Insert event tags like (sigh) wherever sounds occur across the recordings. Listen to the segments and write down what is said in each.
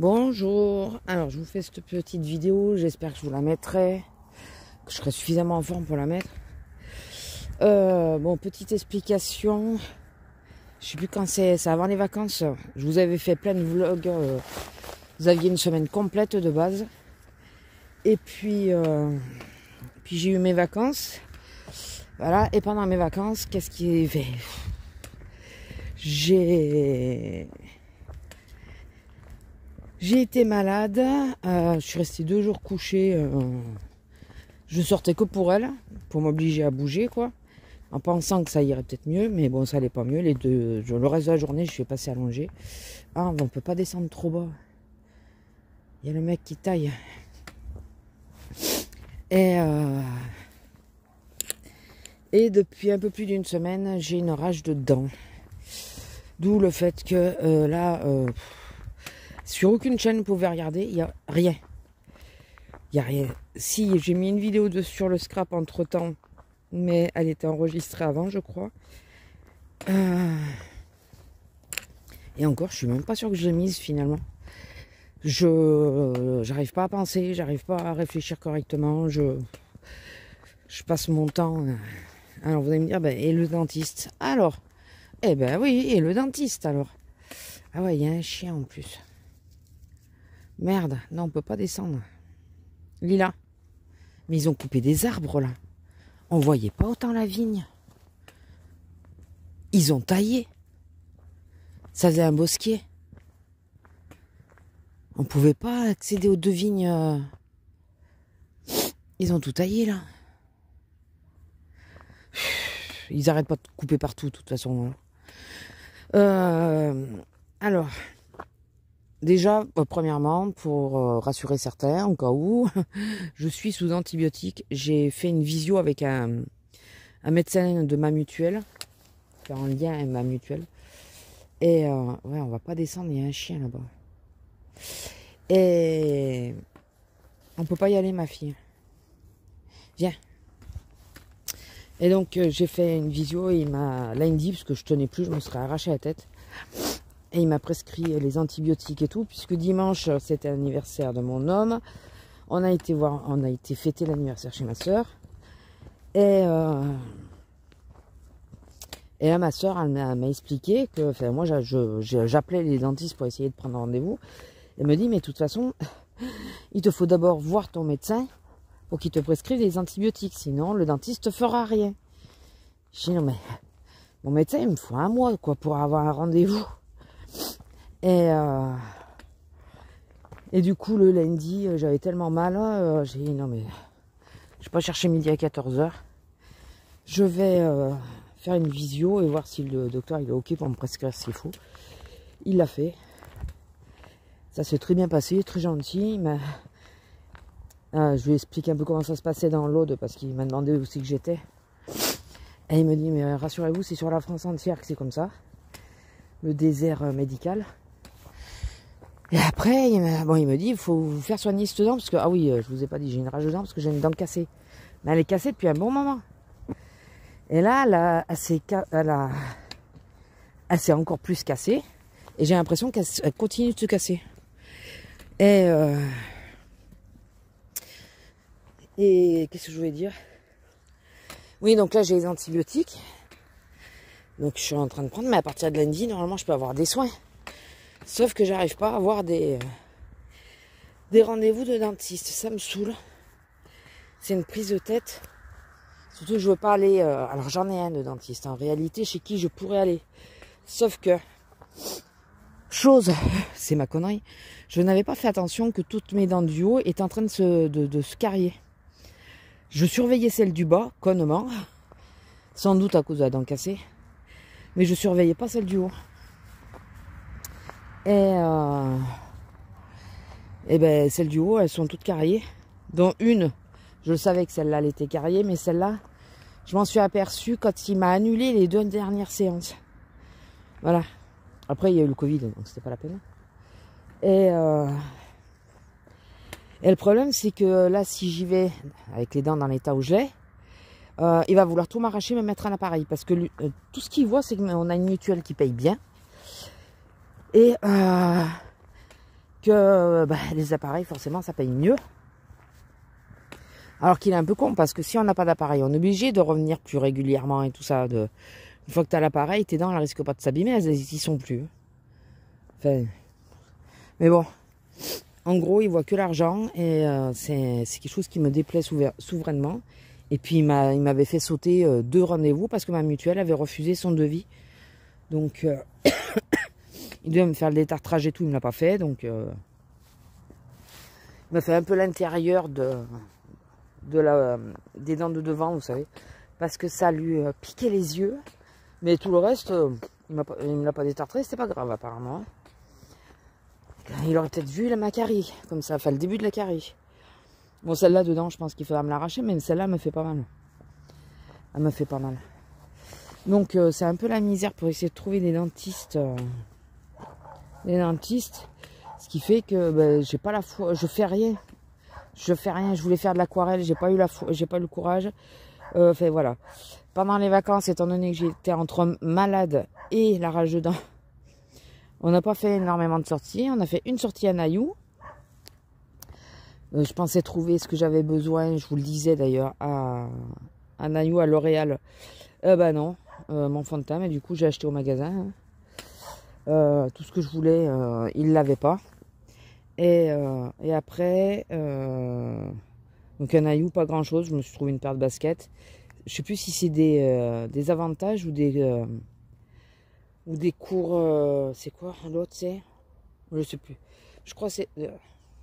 Bonjour, alors je vous fais cette petite vidéo, j'espère que je vous la mettrai, que je serai suffisamment en forme pour la mettre. Euh, bon, petite explication, je sais plus quand c'est, c'est avant les vacances, je vous avais fait plein de vlogs, euh, vous aviez une semaine complète de base, et puis, euh, puis j'ai eu mes vacances, voilà, et pendant mes vacances, qu'est-ce qui est fait J'ai j'ai été malade, euh, je suis restée deux jours couchée. Je euh, je sortais que pour elle, pour m'obliger à bouger, quoi. En pensant que ça irait peut-être mieux, mais bon, ça n'allait pas mieux. Les deux, le reste de la journée, je suis passée allongée. Ah, on peut pas descendre trop bas. Il y a le mec qui taille. Et, euh, et depuis un peu plus d'une semaine, j'ai une rage de dents. D'où le fait que là sur aucune chaîne, vous pouvez regarder, il n'y a rien. Il n'y a rien. Si, j'ai mis une vidéo sur le scrap entre temps, mais elle était enregistrée avant, je crois. Euh. Et encore, je suis même pas sûr que je l'ai mise finalement. Je j'arrive pas à penser, j'arrive pas à réfléchir correctement, je je passe mon temps. Euh. Alors vous allez me dire ben, et le dentiste Alors Eh ben oui, et le dentiste alors. Ah ouais, il y a un chien en plus. Merde, non, on peut pas descendre. Lila. Mais ils ont coupé des arbres là. On voyait pas autant la vigne. Ils ont taillé. Ça faisait un bosquet. On pouvait pas accéder aux deux vignes. Euh. Ils ont tout taillé là. Ils arrêtent pas de couper partout de toute façon. Hein. Euh, alors. Déjà, euh, premièrement, pour euh, rassurer certains, en cas où, (laughs) je suis sous antibiotiques. J'ai fait une visio avec un, médecin de ma mutuelle, qui en lien avec ma mutuelle. Et euh, ouais, on va pas descendre, il y a un chien là-bas. Et on peut pas y aller, ma fille. Viens. Et donc, j'ai fait une visio et il m'a. Là, dit, parce que je tenais plus, je me serais arraché la tête et il m'a prescrit les antibiotiques et tout, puisque dimanche, c'était l'anniversaire de mon homme. On a été voir, on a été fêter l'anniversaire chez ma soeur. Et, euh, et là, ma soeur, elle m'a expliqué que, enfin, moi, j'appelais les dentistes pour essayer de prendre rendez-vous. Elle me dit, mais de toute façon, il te faut d'abord voir ton médecin pour qu'il te prescrive des antibiotiques, sinon le dentiste ne fera rien. Je dis, non, mais mon médecin, il me faut un mois, quoi, pour avoir un rendez-vous. Euh, et, du coup, le lundi, euh, j'avais tellement mal. Hein, euh, j'ai dit non, mais je vais pas chercher midi à 14h. Je vais faire une visio et voir si le docteur il est OK pour me prescrire ce qu'il faut. Il l'a fait. Ça s'est très bien passé, très gentil. Mais je lui explique un peu comment ça se passait dans l'Aude parce qu'il m'a demandé aussi que j'étais. Et il me dit, mais rassurez-vous, c'est sur la France entière que c'est comme ça le désert euh, médical. Et après, il bon, il me dit, il faut vous faire soigner cette dent, parce que, ah oui, euh, je vous ai pas dit, j'ai une rage de dents parce que j'ai une dent cassée. Mais elle est cassée depuis un bon moment. Et là, elle, elle, s'est encore plus cassée, et j'ai l'impression qu'elle continue de se casser. Et, euh, et qu'est-ce que je voulais dire Oui, donc là, j'ai les antibiotiques. Donc je suis en train de prendre, mais à partir de lundi, normalement, je peux avoir des soins. Sauf que j'arrive pas à avoir des, euh, des rendez-vous de dentiste. Ça me saoule. C'est une prise de tête. Surtout, je veux pas aller. Euh, alors, j'en ai un de dentiste, en réalité, chez qui je pourrais aller. Sauf que, chose, (laughs) c'est ma connerie, je n'avais pas fait attention que toutes mes dents du haut étaient en train de se, de, se Je surveillais celle du bas, connement, sans doute à cause de la dent cassée. Mais je surveillais pas celle du haut. Et, euh, et ben, celles du haut, elles sont toutes carriées. Dont une, je savais que celle-là, elle était carriée, mais celle-là, je m'en suis aperçu quand il m'a annulé les deux dernières séances. Voilà. Après, il y a eu le Covid, donc c'était pas la peine. Et, euh, et le problème, c'est que là, si j'y vais avec les dents dans l'état où je l'ai, euh, il va vouloir tout m'arracher, me mettre un appareil. Parce que euh, tout ce qu'il voit, c'est qu'on a une mutuelle qui paye bien. Et euh, que bah, les appareils, forcément, ça paye mieux. Alors qu'il est un peu con, parce que si on n'a pas d'appareil, on est obligé de revenir plus régulièrement et tout ça. Une fois que tu as l'appareil, tes dents, elles risquent pas de s'abîmer, elles n'y sont plus. Mais bon, en gros, il voit que l'argent et c'est quelque chose qui me déplaît souverainement. Et puis il m'avait fait sauter euh, deux rendez-vous parce que ma mutuelle avait refusé son devis. Donc euh, (coughs) il devait me faire le détartrage et tout, il ne l'a pas fait. Donc euh, il m'a fait un peu l'intérieur de, des dents de devant, vous savez. Parce que ça lui piquait les yeux. Mais tout le reste, il ne me l'a pas détartré, c'est pas grave apparemment. Hein. Il aurait peut-être vu la macarie comme ça, enfin le début de la carie. Bon, celle-là, dedans, je pense qu'il faudra me l'arracher, mais celle-là me fait pas mal. Elle me fait pas mal. Donc, euh, c'est un peu la misère pour essayer de trouver des dentistes. Euh, des dentistes. Ce qui fait que ben, j'ai pas la foi. Je fais rien. Je fais rien. Je voulais faire de l'aquarelle. J'ai pas eu la J'ai pas eu le courage. Euh, enfin, voilà. Pendant les vacances, étant donné que j'étais entre malade et la rage de dents, on n'a pas fait énormément de sorties. On a fait une sortie à Nayou. Euh, je pensais trouver ce que j'avais besoin, je vous le disais d'ailleurs, à, un à L'Oréal. Euh, bah non, euh, mon fond de mais du coup j'ai acheté au magasin. Hein. Euh, tout ce que je voulais, il ne l'avait pas. Et, après, donc un pas grand chose, je me suis trouvé une paire de baskets. Je sais plus si c'est des, des, avantages ou des, ou des cours, c'est quoi l'autre c'est Je sais plus. Je crois que c'est...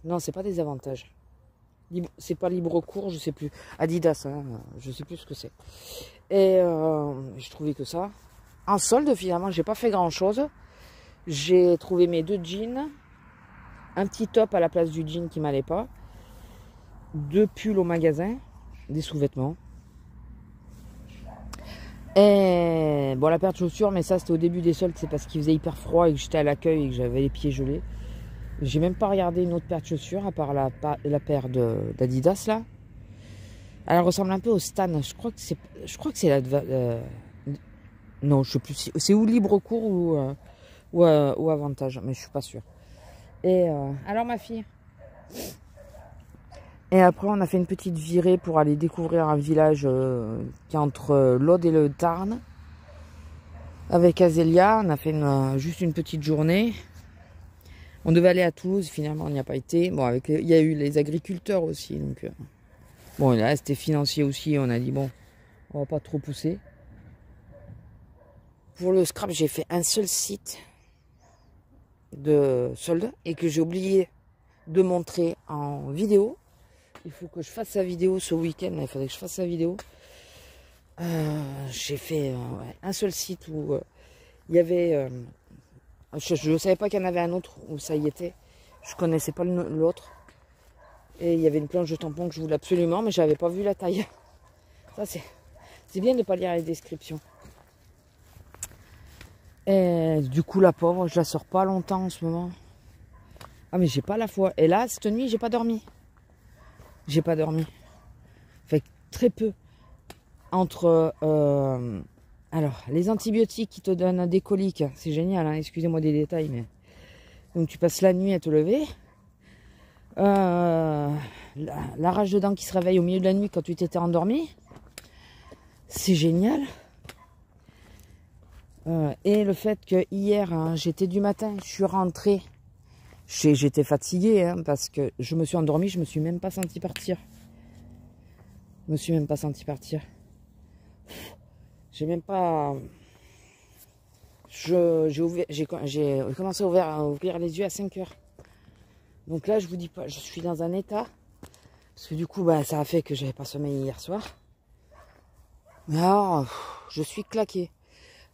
Non, c'est pas des avantages c'est pas libre cours, je sais plus. Adidas, hein, je sais plus ce que c'est. Et euh, je trouvais que ça. En solde, finalement, j'ai pas fait grand chose. J'ai trouvé mes deux jeans, un petit top à la place du jean qui m'allait pas, deux pulls au magasin, des sous-vêtements. Et bon, la paire de chaussures, mais ça c'était au début des soldes, c'est parce qu'il faisait hyper froid et que j'étais à l'accueil et que j'avais les pieds gelés. J'ai même pas regardé une autre paire de chaussures à part la, la paire d'Adidas là. Elle ressemble un peu au Stan. Je crois que c'est, je crois que c'est la. Euh, non, je sais plus. C'est ou libre cours ou, euh, euh, ou, avantage, mais je suis pas sûre. Et alors ma fille. Et après, on a fait une petite virée pour aller découvrir un village qui est entre l'Aude et le Tarn. Avec Azélia, on a fait juste une petite journée. On devait aller à Toulouse, finalement, on n'y a pas été. Bon, avec, il y a eu les agriculteurs aussi. Donc, euh. bon, là, c'était financier aussi. On a dit, bon, on va pas trop pousser. Pour le scrap, j'ai fait un seul site de soldes et que j'ai oublié de montrer en vidéo. Il faut que je fasse la vidéo ce week-end. Il fallait que je fasse la vidéo. Euh, j'ai fait euh, un seul site où il y avait ah, je ne savais pas qu'il y en avait un autre où ça y était. Je ne connaissais pas l'autre. Et il y avait une planche de tampon que je voulais absolument, mais je n'avais pas vu la taille. (laughs) Ça, c'est, bien de ne pas lire les descriptions. Et du coup, la pauvre, je la sors pas longtemps en ce moment. Ah, mais j'ai pas la foi. Et là, cette nuit, j'ai pas dormi. J'ai pas dormi. Fait très peu. Entre. Euh, alors, les antibiotiques qui te donnent des coliques, c'est génial, hein, excusez-moi des détails, mais. Donc tu passes la nuit à te lever. Euh, la, rage de dents qui se réveille au milieu de la nuit quand tu t'étais endormi. C'est génial. Euh, et le fait que hier, hein, j'étais du matin, je suis rentrée. J'étais fatiguée hein, parce que je me suis endormie, je me suis même pas senti partir. Je me suis même pas senti partir. J'ai même pas. J'ai commencé à ouvrir, ouvrir les yeux à 5 heures. Donc là, je vous dis pas, je suis dans un état. Parce que du coup, bah, ça a fait que j'avais pas sommeil hier soir. Mais alors, je suis claqué.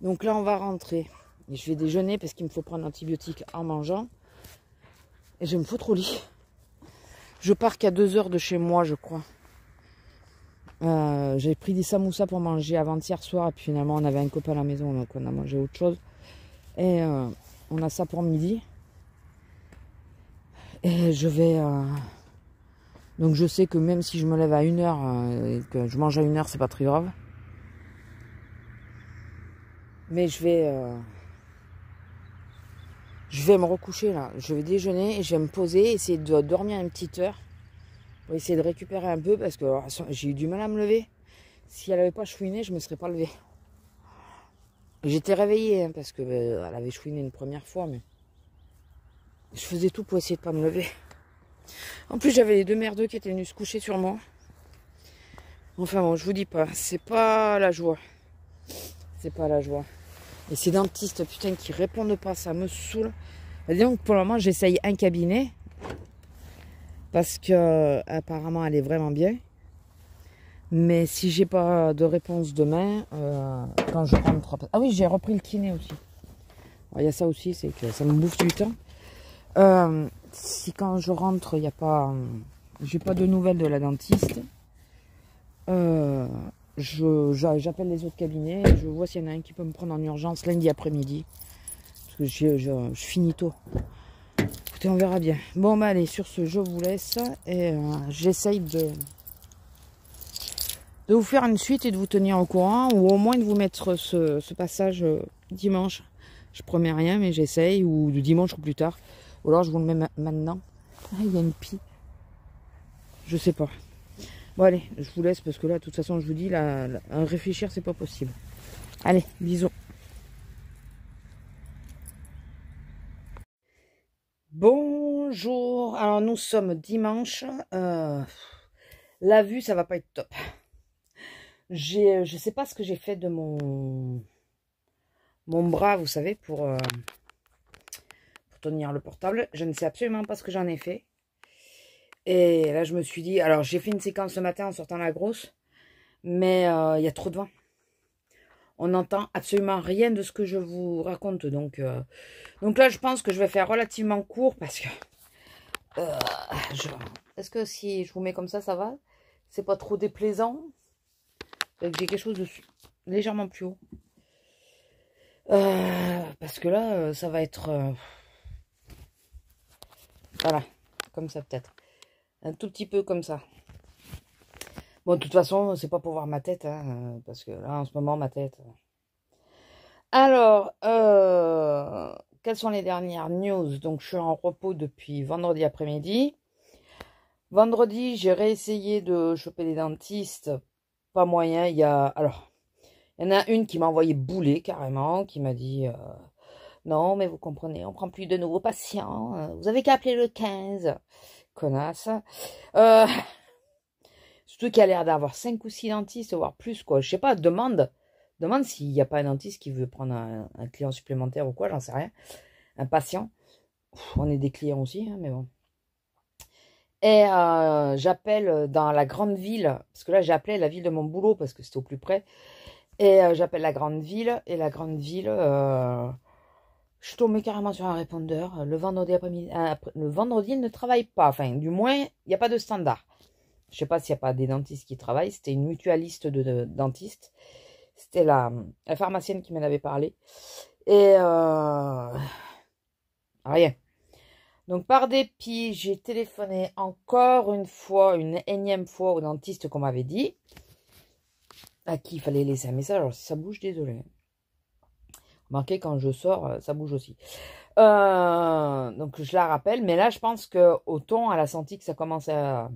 Donc là, on va rentrer. Et je vais déjeuner parce qu'il me faut prendre l'antibiotique en mangeant. Et je me fous trop lit. Je pars qu'à 2 heures de chez moi, je crois. Euh, j'ai pris des samoussas pour manger avant-hier soir, et puis finalement on avait un copain à la maison, donc on a mangé autre chose. Et euh, on a ça pour midi. Et je vais... Euh, donc je sais que même si je me lève à une heure et que je mange à une heure c'est pas très grave. Mais je vais... Je vais me recoucher là. Je vais déjeuner et je vais me poser, essayer de dormir une petite heure on essayer de récupérer un peu parce que oh, j'ai eu du mal à me lever. Si elle n'avait pas chouiné, je ne me serais pas levé. J'étais réveillé hein, parce que euh, elle avait chouiné une première fois, mais je faisais tout pour essayer de pas me lever. En plus, j'avais les deux merdeux qui étaient venus se coucher sur moi. Enfin bon, je vous dis pas, c'est pas la joie. C'est pas la joie. Et ces dentistes, putain, qui répondent pas, ça me saoule. Donc pour le moment, j'essaye un cabinet parce que apparemment elle est vraiment bien. Mais si j'ai pas de réponse demain, euh, quand je rentre. Ah oui, j'ai repris le kiné aussi. Il y a ça aussi, c'est que ça me bouffe du temps. Euh, si quand je rentre, il n'y a pas. Euh, j'ai pas de nouvelles de la dentiste. J'appelle les autres cabinets, je vois s'il y en a un qui peut me prendre en urgence lundi après-midi. Parce que je finis tôt on verra bien. Bon, bah, allez, sur ce, je vous laisse. Et euh, j'essaye de, de vous faire une suite et de vous tenir au courant. Ou au moins de vous mettre ce, passage euh, dimanche. Je promets rien, mais j'essaye. Ou de dimanche ou plus tard. Ou alors, je vous le mets maintenant. Ah, il y a une pie. Je sais pas. Bon, allez, je vous laisse parce que là, de toute façon, je vous dis, là réfléchir, c'est pas possible. Allez, bisous. Bonjour, alors nous sommes dimanche. Euh, la vue, ça va pas être top. Euh, je sais pas ce que j'ai fait de mon, mon bras, vous savez, pour, euh, pour tenir le portable. Je ne sais absolument pas ce que j'en ai fait. Et là, je me suis dit, alors j'ai fait une séquence ce matin en sortant la grosse, mais il y a trop de vent on n'entend absolument rien de ce que je vous raconte. Donc, euh, donc là, je pense que je vais faire relativement court parce que... Euh, est-ce que si je vous mets comme ça, ça va C'est pas trop déplaisant J'ai quelque chose de légèrement plus haut. Euh, parce que là, ça va être... Voilà, comme ça peut-être. Un tout petit peu comme ça. Bon, de toute façon, c'est pas pour voir ma tête, hein, euh, parce que là, en ce moment, ma tête. Euh. Alors, euh, quelles sont les dernières news Donc, je suis en repos depuis vendredi après-midi. Vendredi, j'ai réessayé de choper des dentistes. Pas moyen. Il y a. Alors, il y en a une qui m'a envoyé bouler carrément, qui m'a dit. non, mais vous comprenez, on prend plus de nouveaux patients. Hein. Vous avez qu'à appeler le 15. Connasse. Euh, Surtout qu'il a l'air d'avoir 5 ou 6 dentistes, voire plus, quoi. Je sais pas, demande. Demande s'il n'y a pas un dentiste qui veut prendre un, client supplémentaire ou quoi, j'en sais rien. Un patient. on est des clients aussi, hein, mais bon. Et euh, j'appelle dans la grande ville, parce que là j'ai appelé la ville de mon boulot parce que c'était au plus près. Et euh, j'appelle la grande ville, et la grande ville, euh, je suis tombée carrément sur un répondeur. Le vendredi après-midi, le vendredi, il ne travaille pas. Enfin, du moins, il n'y a pas de standard je sais pas s'il n'y a pas des dentistes qui travaillent, c'était une mutualiste de, dentistes. C'était la, pharmacienne qui m'en avait parlé. Et euh, rien. Donc par dépit, j'ai téléphoné encore une fois, une énième fois au dentiste qu'on m'avait dit, à qui il fallait laisser un message. Alors si ça bouge, désolé. Remarquez, quand je sors, euh, ça bouge aussi. Euh, donc je la rappelle, mais là je pense que ton, elle a senti que ça commençait à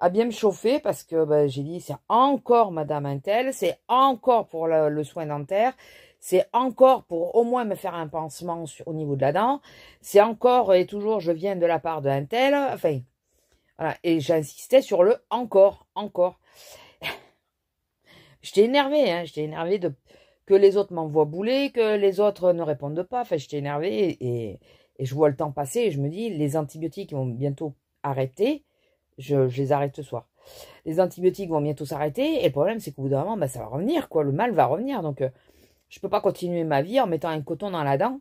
à bien me chauffer parce que bah, j'ai dit c'est encore Madame Intel, c'est encore pour le, soin dentaire, c'est encore pour au moins me faire un pansement au niveau de la dent, c'est encore et toujours je viens de la part de Intel, enfin voilà et j'insistais sur le encore, encore. (laughs) j'étais énervée, hein, j'étais énervée de que les autres m'envoient bouler, que les autres ne répondent pas, enfin j'étais énervée et je vois le temps passer et je me dis les antibiotiques vont bientôt arrêter je, les arrête ce soir. Les antibiotiques vont bientôt s'arrêter. Et le problème, c'est qu'au bout d'un moment, bah, ça va revenir, quoi. Le mal va revenir. Donc, euh, je ne peux pas continuer ma vie en mettant un coton dans la dent.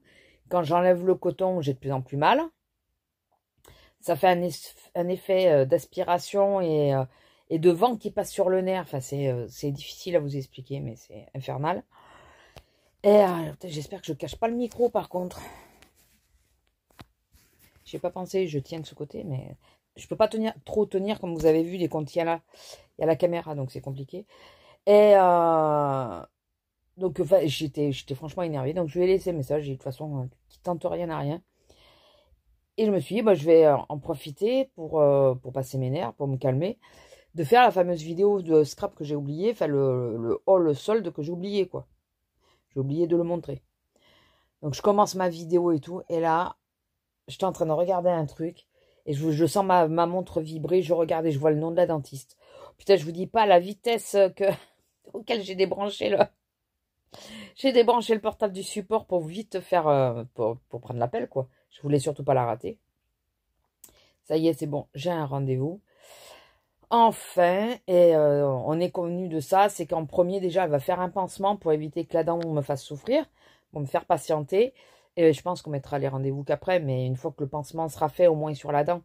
Quand j'enlève le coton, j'ai de plus en plus mal. Ça fait un, effet euh, d'aspiration et, euh, et, de vent qui passe sur le nerf. Enfin, c'est difficile à vous expliquer, mais c'est infernal. Et j'espère que je ne cache pas le micro, par contre. J'ai pas pensé, je tiens de ce côté, mais je ne peux pas tenir, trop tenir, comme vous avez vu, les comptes il y, a la, il y a la caméra, donc c'est compliqué. Et euh, donc, j'étais franchement énervée. Donc, je lui ai laissé le message. De toute façon, euh, qui tente rien à rien. Et je me suis dit, bah, je vais euh, en profiter pour, pour passer mes nerfs, pour me calmer, de faire la fameuse vidéo de scrap que j'ai oublié, enfin, le, le haul solde que j'ai oublié, quoi. J'ai oublié de le montrer. Donc, je commence ma vidéo et tout. Et là, j'étais en train de regarder un truc. Et je, sens ma, montre vibrer, je regarde et je vois le nom de la dentiste. Putain, je vous dis pas la vitesse que, (laughs) auquel j'ai débranché le... (laughs) J'ai débranché le portable du support pour vite faire... Euh, pour, prendre l'appel, quoi. Je voulais surtout pas la rater. Ça y est, c'est bon, j'ai un rendez-vous. Enfin, et euh, on est convenu de ça, c'est qu'en premier, déjà, elle va faire un pansement pour éviter que la dent me fasse souffrir, pour me faire patienter. Et euh, je pense qu'on mettra les rendez-vous qu'après, mais une fois que le pansement sera fait, au moins sur la dent,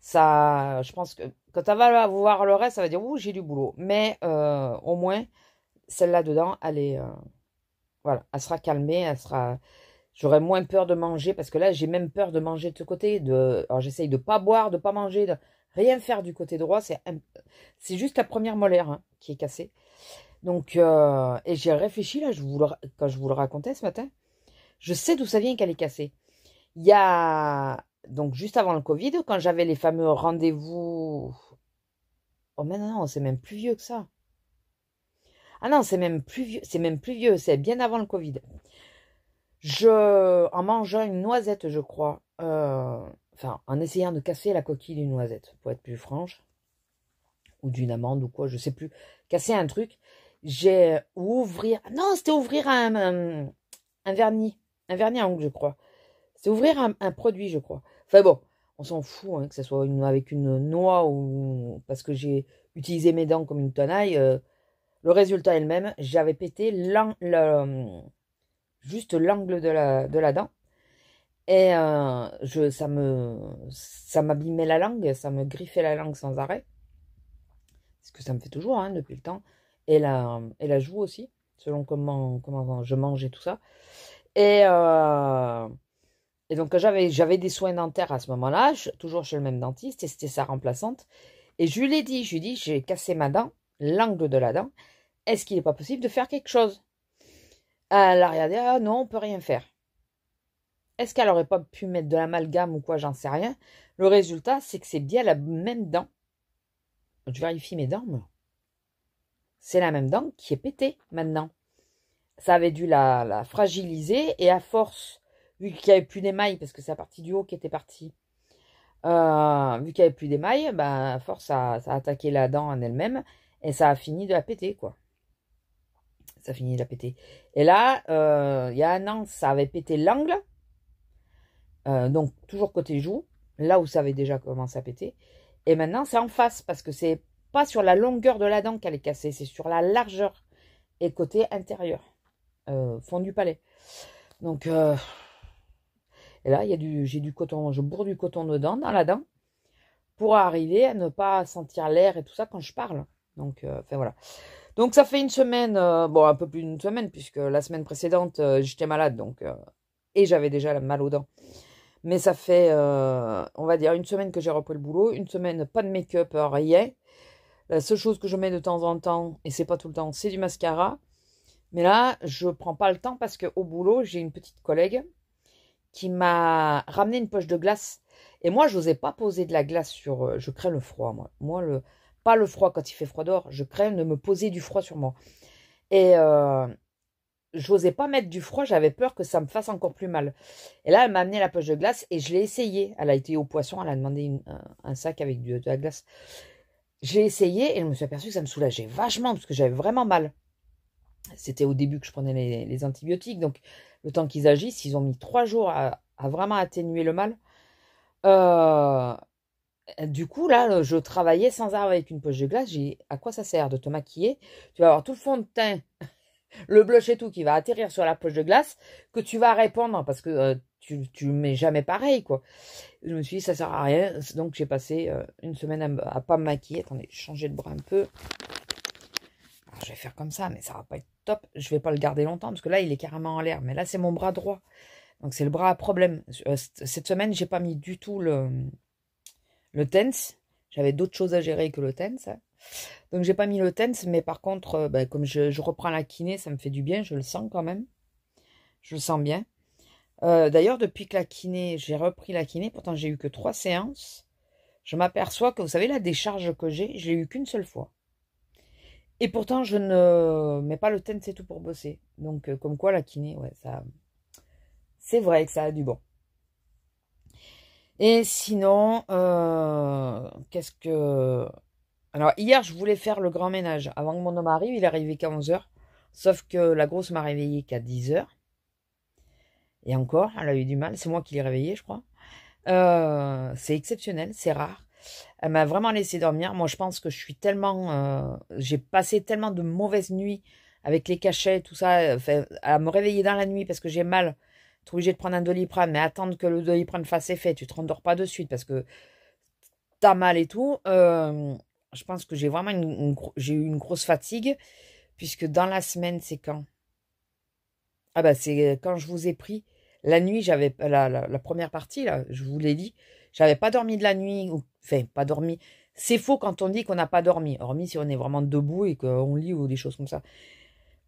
ça, je pense que quand elle va voir le reste, ça va dire ouh j'ai du boulot. Mais euh, au moins celle-là dedans, elle est, euh, voilà, elle sera calmée, elle sera, j'aurai moins peur de manger parce que là j'ai même peur de manger de ce côté. De, alors j'essaye de pas boire, de pas manger, de rien faire du côté droit. C'est, c'est juste la première molaire hein, qui est cassée. Donc et j'ai réfléchi là, je vous quand je vous le racontais ce matin. Je sais d'où ça vient qu'elle est cassée. Il y a, donc juste avant le Covid, quand j'avais les fameux rendez-vous. Oh, mais non, c'est même plus vieux que ça. Ah non, c'est même plus vieux, c'est même plus vieux, c'est bien avant le Covid. Je, en mangeant une noisette, je crois, euh, enfin, en essayant de casser la coquille d'une noisette, pour être plus franche, ou d'une amande ou quoi, je sais plus, casser un truc, j'ai euh, ouvrir, non, c'était ouvrir un, un vernis un vernis à ongles, je crois. C'est ouvrir un, produit, je crois. Enfin bon, on s'en fout, hein, que ce soit une, avec une noix ou parce que j'ai utilisé mes dents comme une tenaille. Euh, le résultat est le même. J'avais pété juste l'angle de la, dent. Et euh, je, ça me, ça m'abîmait la langue, ça me griffait la langue sans arrêt. Ce que ça me fait toujours hein, depuis le temps. Et la, la joue aussi, selon comment, comment je mange et tout ça. Et, euh, et donc j'avais, des soins dentaires à ce moment-là, toujours chez le même dentiste, et c'était sa remplaçante. Et je lui ai dit, je lui ai dit, j'ai cassé ma dent, l'angle de la dent, est-ce qu'il n'est pas possible de faire quelque chose Elle a regardé, ah non, on peut rien faire. Est-ce qu'elle n'aurait pas pu mettre de l'amalgame ou quoi, j'en sais rien. Le résultat, c'est que c'est bien la même dent. Je vérifie mes dents, c'est la même dent qui est pétée maintenant ça avait dû la, fragiliser. Et à force, vu qu'il n'y avait plus d'émail, parce que c'est la partie du haut qui était partie, euh, vu qu'il n'y avait plus d'émail, ben, à force, ça, a attaqué la dent en elle-même. Et ça a fini de la péter, quoi. Ça a fini de la péter. Et là, euh, il y a un an, ça avait pété l'angle. Euh, donc, toujours côté joue. Là où ça avait déjà commencé à péter. Et maintenant, c'est en face, parce que c'est pas sur la longueur de la dent qu'elle est cassée, c'est sur la largeur et côté intérieur. Euh, fond du palais. Donc, euh, et là, il j'ai du coton, je bourre du coton dedans, dans la dent, pour arriver à ne pas sentir l'air et tout ça quand je parle. Donc, euh, enfin voilà. Donc, ça fait une semaine, bon, un peu plus d'une semaine, puisque la semaine précédente, j'étais malade, donc, et j'avais déjà mal aux dents. Mais ça fait, on va dire, une semaine que j'ai repris le boulot, une semaine pas de make-up, rien. La seule chose que je mets de temps en temps, et c'est pas tout le temps, c'est du mascara. Mais là, je ne prends pas le temps parce qu'au boulot, j'ai une petite collègue qui m'a ramené une poche de glace. Et moi, je n'osais pas poser de la glace sur. Euh, je crains le froid, moi. le... pas le froid quand il fait froid d'or. Je crains de me poser du froid sur moi. Et euh, je n'osais pas mettre du froid. J'avais peur que ça me fasse encore plus mal. Et là, elle m'a amené la poche de glace et je l'ai essayée. Elle a été au poisson. Elle a demandé un, sac avec de, de la glace. J'ai essayé et je me suis aperçue que ça me soulageait vachement parce que j'avais vraiment mal. C'était au début que je prenais les, antibiotiques, donc le temps qu'ils agissent, ils ont mis trois jours à, vraiment atténuer le mal. Euh, du coup, là, je travaillais sans arbre avec une poche de glace. J'ai à quoi ça sert de te maquiller Tu vas avoir tout le fond de teint, (laughs) le blush et tout qui va atterrir sur la poche de glace, que tu vas répondre parce que euh, tu, tu mets jamais pareil, quoi. Je me suis dit, ça sert à rien. Donc, j'ai passé euh, une semaine à, ne pas me maquiller. Attendez, changer de bras un peu je vais faire comme ça, mais ça va pas être top. Je vais pas le garder longtemps parce que là, il est carrément en l'air. Mais là, c'est mon bras droit. Donc, c'est le bras à problème. Euh, cette semaine, j'ai pas mis du tout le, le tense. J'avais d'autres choses à gérer que le tense. Donc, j'ai pas mis le tense. Mais par contre, euh, ben, comme je, reprends la kiné, ça me fait du bien. Je le sens quand même. Je le sens bien. Euh, d'ailleurs, depuis que la kiné, j'ai repris la kiné, pourtant j'ai eu que trois séances, je m'aperçois que, vous savez, la décharge que j'ai, je l'ai eu qu'une seule fois. Et pourtant, je ne mets pas le ten, c'est tout pour bosser. Donc, euh, comme quoi, la kiné, ouais, ça. C'est vrai que ça a du bon. Et sinon, euh, qu'est-ce que. Alors, hier, je voulais faire le grand ménage. Avant que mon homme arrive, il est arrivé qu'à 11h. Sauf que la grosse m'a réveillée qu'à 10h. Et encore, elle a eu du mal. C'est moi qui l'ai réveillée, je crois. Euh, c'est exceptionnel, c'est rare. Elle m'a vraiment laissé dormir. Moi, je pense que je suis tellement. Euh, j'ai passé tellement de mauvaises nuits avec les cachets, tout ça, euh, à me réveiller dans la nuit parce que j'ai mal. T'es obligé de prendre un doliprane, mais attendre que le doliprane fasse effet. Tu te rendors pas de suite parce que t'as mal et tout. Euh, je pense que j'ai vraiment une, j'ai eu une grosse fatigue puisque dans la semaine, c'est quand Ah bah, c'est quand je vous ai pris. La nuit, j'avais la, la, la première partie, là, je vous l'ai dit, j'avais pas dormi de la nuit, enfin, pas dormi. C'est faux quand on dit qu'on n'a pas dormi, hormis si on est vraiment debout et qu'on lit ou des choses comme ça.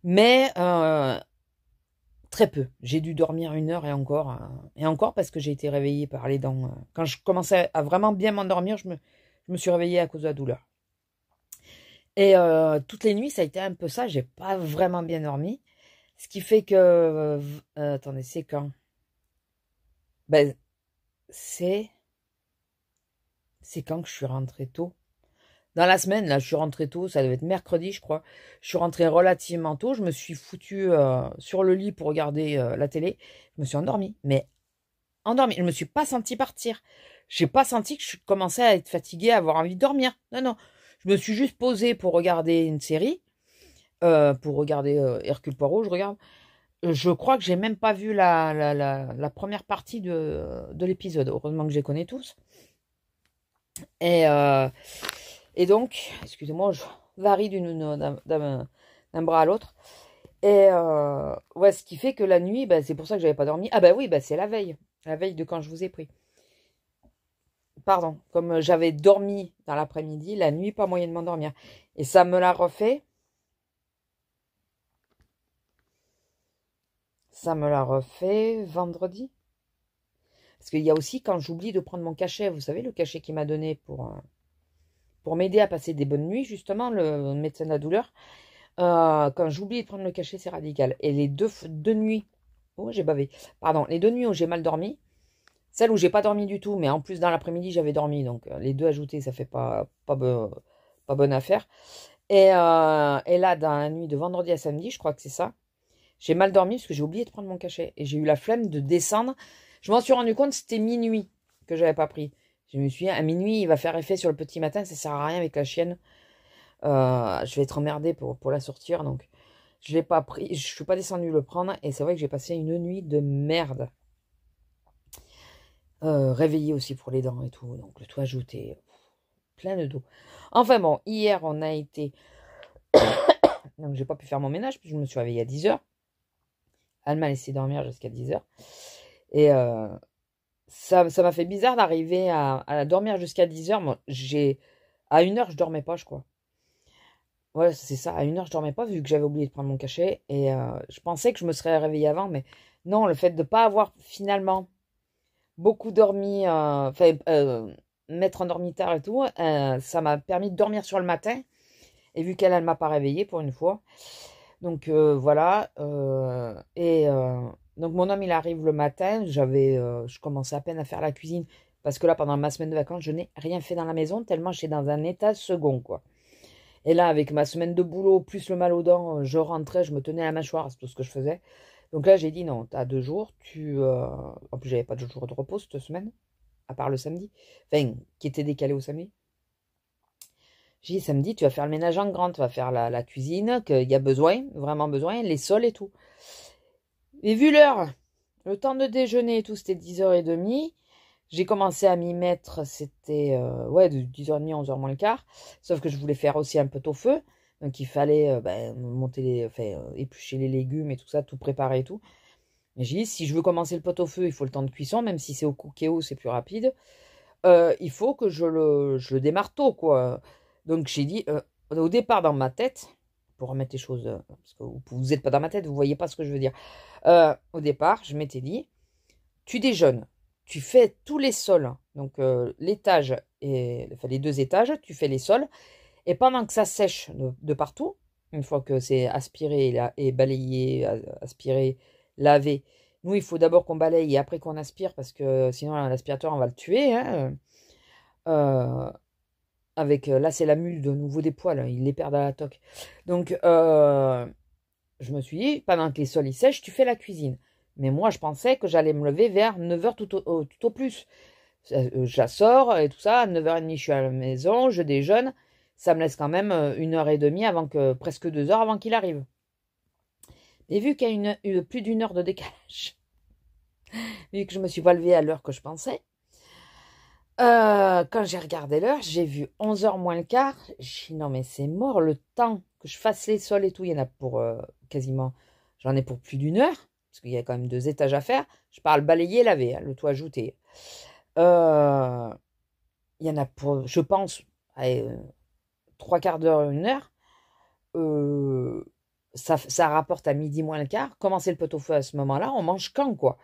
Mais euh, très peu. J'ai dû dormir une heure et encore, euh, et encore parce que j'ai été réveillée par les dents. Euh. Quand je commençais à vraiment bien m'endormir, je me, me suis réveillée à cause de la douleur. Et toutes les nuits, ça a été un peu ça. J'ai pas vraiment bien dormi. Ce qui fait que. attendez, c'est quand Ben, c'est c'est quand que je suis rentrée tôt. Dans la semaine, là, je suis rentrée tôt, ça devait être mercredi, je crois. Je suis rentrée relativement tôt, je me suis foutue euh, sur le lit pour regarder euh, la télé. Je me suis endormie, mais endormie. Je ne me suis pas sentie partir. J'ai pas senti que je commençais à être fatiguée, à avoir envie de dormir. Non, non. Je me suis juste posée pour regarder une série, euh, pour regarder Hercule Poirot, je regarde. Je crois que j'ai même pas vu la, première partie de, de l'épisode. Heureusement que je les connais tous. Euh, et, donc, excusez-moi, je varie d'un bras à l'autre. Et euh, ce qui fait que la nuit, bah, c'est pour ça que je n'avais pas dormi. Ah bah oui, bah, c'est la veille, la veille de quand je vous ai pris. Pardon, comme j'avais dormi dans l'après-midi, la nuit, pas moyen de m'endormir. Et ça me l'a refait. Ça me l'a refait vendredi. Parce qu'il y a aussi quand j'oublie de prendre mon cachet, vous savez, le cachet qu'il m'a donné pour, euh, pour m'aider à passer des bonnes nuits, justement, le médecin de la douleur. Euh, quand j'oublie de prendre le cachet, c'est radical. Et les deux, deux nuits, oh, j'ai bavé, pardon, les deux nuits où j'ai mal dormi, celle où j'ai pas dormi du tout, mais en plus dans l'après-midi j'avais dormi, donc euh, les deux ajoutés, ça fait pas, pas, pas bonne affaire. Et, et, là, dans la nuit de vendredi à samedi, je crois que c'est ça, j'ai mal dormi parce que j'ai oublié de prendre mon cachet. Et j'ai eu la flemme de descendre je m'en suis rendu compte, c'était minuit que j'avais pas pris. Je me suis dit, à minuit, il va faire effet sur le petit matin, ça sert à rien avec la chienne. Euh, je vais être emmerdée pour, pour la sortir, donc je l'ai pas pris, je suis pas descendu le prendre, et c'est vrai que j'ai passé une nuit de merde. Euh, réveillée réveillé aussi pour les dents et tout, donc le toit ajouté, plein de dos. Enfin bon, hier on a été, (coughs) donc j'ai pas pu faire mon ménage, puis je me suis réveillée à 10h. Elle m'a laissé dormir jusqu'à 10h. Et euh, ça m'a fait bizarre d'arriver à, dormir jusqu'à 10h. Moi, j'ai à une heure je dormais pas, je crois. Voilà, c'est ça. À une heure je dormais pas vu que j'avais oublié de prendre mon cachet. Et euh, je pensais que je me serais réveillée avant, mais non, le fait de ne pas avoir finalement beaucoup dormi, euh, Enfin, mettre en dormitard et tout, ça m'a permis de dormir sur le matin. Et vu qu'elle, elle, m'a pas réveillée pour une fois. Donc voilà. et donc mon homme, il arrive le matin, j'avais, euh, je commençais à peine à faire la cuisine, parce que là, pendant ma semaine de vacances, je n'ai rien fait dans la maison, tellement j'étais dans un état second, quoi. Et là, avec ma semaine de boulot, plus le mal aux dents, euh, je rentrais, je me tenais à la mâchoire, c'est tout ce que je faisais. Donc là, j'ai dit non, as deux jours, tu. Euh, en plus, j'avais pas de jours de repos cette semaine, à part le samedi, enfin, qui était décalé au samedi. J'ai dit samedi, tu vas faire le ménage en grand, tu vas faire la cuisine, qu'il y a besoin, vraiment besoin, les sols et tout. Et vu l'heure, le temps de déjeuner et tout, c'était 10h30. J'ai commencé à m'y mettre, c'était euh, ouais, de 10h30 à 11h moins le quart. Sauf que je voulais faire aussi un peu au feu. Donc il fallait euh, ben, monter les, enfin, euh, éplucher les légumes et tout ça, tout préparer et tout. J'ai dit, si je veux commencer le pot au feu, il faut le temps de cuisson, même si c'est au cookéo, c'est plus rapide. il faut que je le, je le démarre tôt, quoi. Donc j'ai dit, au départ dans ma tête, pour remettre les choses, euh, parce que vous n'êtes pas dans ma tête, vous voyez pas ce que je veux dire. Euh, au départ, je m'étais dit, tu déjeunes, tu fais tous les sols, donc euh, l'étage et enfin, les deux étages, tu fais les sols, et pendant que ça sèche de, partout, une fois que c'est aspiré et, et balayé, aspiré, lavé, nous il faut d'abord qu'on balaye et après qu'on aspire, parce que sinon l'aspirateur on va le tuer. Hein avec euh, là c'est la mule de nouveau des poils, hein, Il les perd à la toque. Donc euh, je me suis dit, pendant que les sols ils sèchent, tu fais la cuisine. Mais moi je pensais que j'allais me lever vers 9h tout au, tout au plus. Euh, J'assors et tout ça, à 9h30 je suis à la maison, je déjeune, ça me laisse quand même une heure et demie avant que presque deux heures avant qu'il arrive. Mais vu qu'il y a une, plus d'une heure de décalage, (laughs) vu que je me suis pas levée à l'heure que je pensais, euh, quand j'ai regardé l'heure, j'ai vu 11h moins le quart. J'ai dit non, mais c'est mort le temps que je fasse les sols et tout. Il y en a pour euh, quasiment, j'en ai pour plus d'une heure, parce qu'il y a quand même deux étages à faire. Je parle balayer, laver, hein, le tout ajouté. Euh, il y en a pour, je pense, à trois quarts d'heure, une heure. Ça, rapporte à midi moins le quart. Commencer le pot-au-feu à ce moment-là, on mange quand, quoi.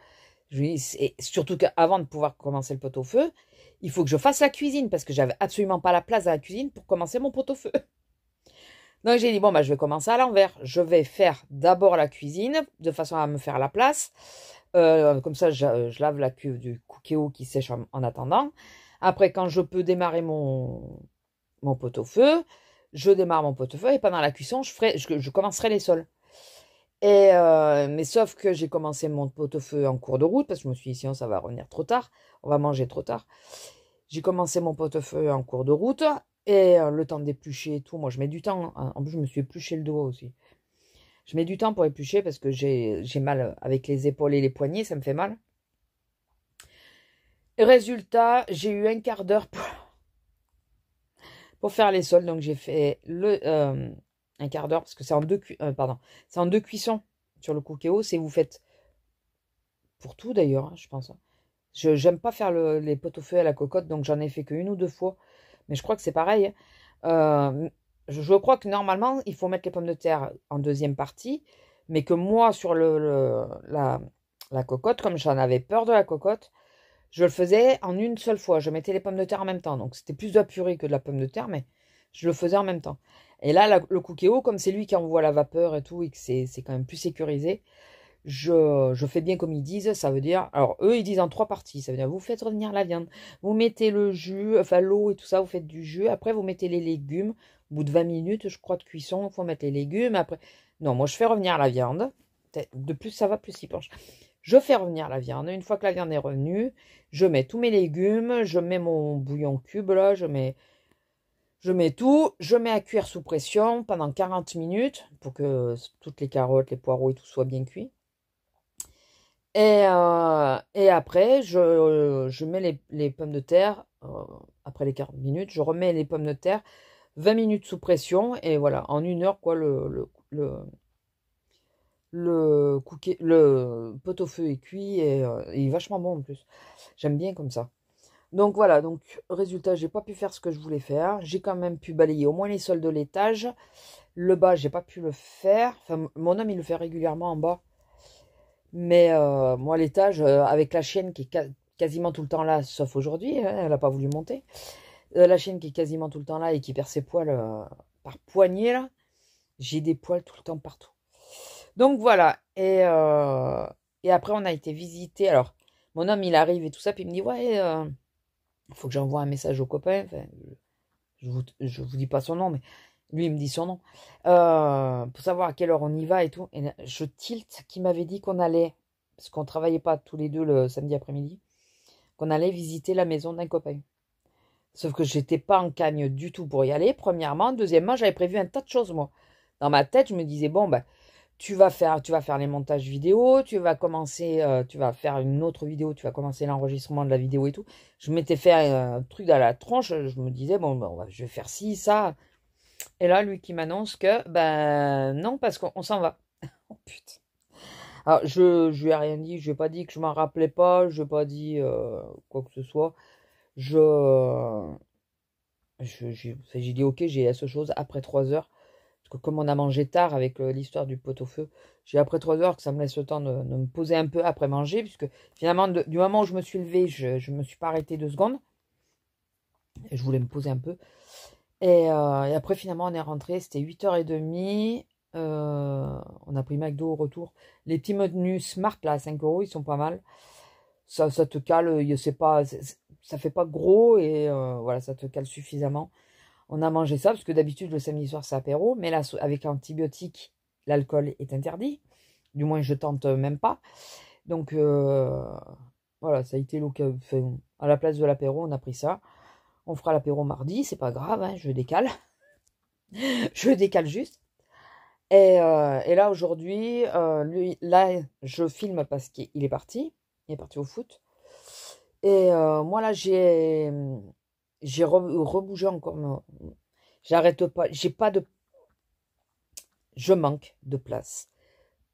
surtout qu'avant de pouvoir commencer le pot-au-feu, il faut que je fasse la cuisine parce que j'avais absolument pas la place à la cuisine pour commencer mon pot-au-feu. (laughs) Donc j'ai dit bon bah je vais commencer à l'envers. Je vais faire d'abord la cuisine de façon à me faire la place. Euh, comme ça je, lave la cuve du cookéo qui sèche en, attendant. Après quand je peux démarrer mon, mon pot-au-feu, je démarre mon pot-au-feu et pendant la cuisson je, ferai, je, commencerai les sols. Et euh, mais sauf que j'ai commencé mon pot-au-feu en cours de route parce que je me suis dit sinon ça va revenir trop tard on va manger trop tard. J'ai commencé mon portefeuille en cours de route et euh, le temps d'éplucher et tout, moi je mets du temps. Hein. En plus, je me suis épluché le doigt aussi. Je mets du temps pour éplucher parce que j'ai mal avec les épaules et les poignets, ça me fait mal. Résultat, j'ai eu un quart d'heure pour, faire les sols. Donc j'ai fait le, euh, un quart d'heure parce que c'est en deux euh, pardon, c'est en deux cuissons sur le cookéo. C'est vous faites pour tout d'ailleurs, hein, je pense. Hein. Je j'aime pas faire les potes au feu à la cocotte, donc j'en ai fait qu'une ou deux fois. Mais je crois que c'est pareil. Hein. Euh, je, crois que normalement, il faut mettre les pommes de terre en deuxième partie, mais que moi, sur le, la, la, cocotte, comme j'en avais peur de la cocotte, je le faisais en une seule fois. Je mettais les pommes de terre en même temps. Donc c'était plus de la purée que de la pomme de terre, mais je le faisais en même temps. Et là, le haut, comme c'est lui qui envoie la vapeur et tout, et que c'est quand même plus sécurisé, je, fais bien comme ils disent, ça veut dire, alors eux ils disent en trois parties, ça veut dire vous faites revenir la viande, vous mettez le jus, enfin l'eau et tout ça, vous faites du jus, après vous mettez les légumes, au bout de 20 minutes je crois de cuisson, il faut mettre les légumes, après, non moi je fais revenir la viande, de plus ça va, plus s'y penche. Je fais revenir la viande, une fois que la viande est revenue, je mets tous mes légumes, je mets mon bouillon cube là, je mets... Je mets tout, je mets à cuire sous pression pendant 40 minutes pour que toutes les carottes, les poireaux et tout soit bien cuit. Euh, et, après, je, euh, mets les, pommes de terre, euh, après les 40 minutes, je remets les pommes de terre 20 minutes sous pression, et voilà, en une heure, quoi, le, le, le, le, le pot-au-feu est cuit, et il est vachement bon en plus. J'aime bien comme ça. Donc voilà, donc résultat, j'ai pas pu faire ce que je voulais faire. J'ai quand même pu balayer au moins les sols de l'étage. Le bas, j'ai pas pu le faire. Enfin, mon homme, il le fait régulièrement en bas. Mais euh, moi, l'étage, avec la chienne qui est quasiment tout le temps là, sauf aujourd'hui, hein, elle n'a pas voulu monter, euh, la chienne qui est quasiment tout le temps là et qui perd ses poils euh, par poignée, là, j'ai des poils tout le temps partout. Donc voilà, et, et après on a été visité alors mon homme il arrive et tout ça, puis il me dit, ouais, il faut que j'envoie un message au copain, je vous, je vous dis pas son nom, mais lui, il me dit son nom. Euh, pour savoir à quelle heure on y va et tout. Et je tilte qui m'avait dit qu'on allait, parce qu'on ne travaillait pas tous les deux le samedi après-midi, qu'on allait visiter la maison d'un copain. Sauf que je n'étais pas en cagne du tout pour y aller, premièrement. Deuxièmement, j'avais prévu un tas de choses, moi. Dans ma tête, je me disais, bon, ben, tu vas faire, tu vas faire les montages vidéo, tu vas commencer, euh, tu vas faire une autre vidéo, tu vas commencer l'enregistrement de la vidéo et tout. Je m'étais fait euh, un truc à la tronche, je me disais, bon, ben, je vais faire ci, ça. Et là, lui qui m'annonce que, ben non, parce qu'on s'en va. (laughs) oh putain. Alors, je, je lui ai rien dit, je lui ai pas dit que je m'en rappelais pas, je n'ai pas dit euh, quoi que ce soit. Je. Euh, j'ai je, dit, ok, j'ai la ce chose après 3 heures. Parce que comme on a mangé tard avec euh, l'histoire du pot-au-feu, j'ai après 3 heures que ça me laisse le temps de, me poser un peu après manger, puisque finalement, du moment où je me suis levé, je ne me suis pas arrêté deux secondes. Et je voulais me poser un peu. Euh, et, après, finalement, on est rentré, c'était 8h30. Euh, on a pris McDo au retour. Les petits menus Smart, là, à 5 euros, ils sont pas mal. Ça, ça te cale, c'est pas, ça fait pas gros et euh, voilà, ça te cale suffisamment. On a mangé ça parce que d'habitude, le samedi soir, c'est apéro. Mais là, avec antibiotiques, l'alcool est interdit. Du moins, je tente même pas. Donc, voilà, ça a été l'occasion. à la place de l'apéro, on a pris ça on fera l'apéro mardi, c'est pas grave, hein, je décale. (laughs) je décale juste. Et, euh, là, aujourd'hui, euh, là, je filme parce qu'il est parti. Il est parti au foot. Et euh, moi, là, j'ai j'ai rebougé encore. J'arrête pas. J'ai pas de. Je manque de place